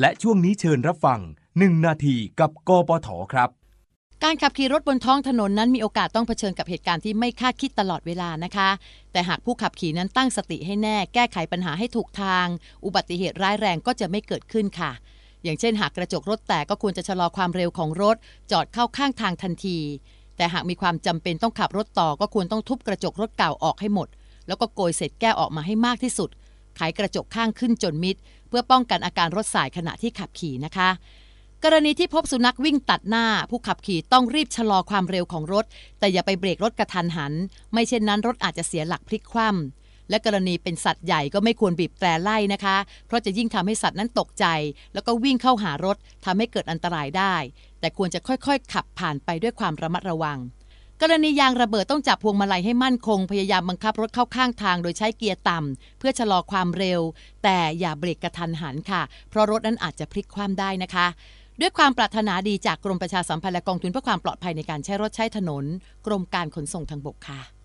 และช่วงนี้เชิญรับฟัง 1 นาทีกับกปทครับ การขับขี่รถบนท้องถนนนั้นมีโอกาสต้องเผชิญกับเหตุการณ์ที่ไม่คาดคิดตลอดเวลานะคะ แต่หากผู้ขับขี่นั้นตั้งสติให้แน่ แก้ไขปัญหาให้ถูกทาง อุบัติเหตุร้ายแรงก็จะไม่เกิดขึ้นค่ะ อย่างเช่นหากกระจกรถแตกก็ควรจะชะลอความเร็วของรถ จอดเข้าข้างทางทันที แต่หากมีความจำเป็นต้องขับรถต่อ ก็ควรต้องทุบกระจกรถเก่าออกให้หมด แล้วก็โกยเศษแก้วออกมาให้มากที่สุดไขกระจกข้างขึ้นจนมิดเพื่อป้องกันอาการรถสายขณะที่ขับขี่นะคะ กรณีที่พบสุนัขวิ่งตัดหน้า ผู้ขับขี่ต้องรีบชะลอความเร็วของรถ แต่อย่าไปเบรกรถกระทันหัน ไม่เช่นนั้นรถอาจจะเสียหลักพลิกคว่ำและกรณีเป็นสัตว์ใหญ่ก็ไม่ควรบีบแตรไล่นะคะ เพราะจะยิ่งทำให้สัตว์นั้นตกใจ แล้วก็วิ่งเข้าหารถทำให้เกิดอันตรายได้ แต่ควรจะค่อยๆ ขับผ่านไปด้วยความระมัดระวังกรณียางระเบิดต้องจับพวงมาลัยให้มั่นคง พยายามบังคับรถเข้าข้างทางโดยใช้เกียร์ต่ำเพื่อชะลอความเร็ว แต่อย่าเบรกกระทันหันค่ะเพราะรถนั้นอาจจะพลิกคว่ำได้นะคะ ด้วยความปรารถนาดีจากกรมประชาสัมพันธ์และกองทุนเพื่อความปลอดภัยในการใช้รถใช้ถนน กรมการขนส่งทางบกค่ะ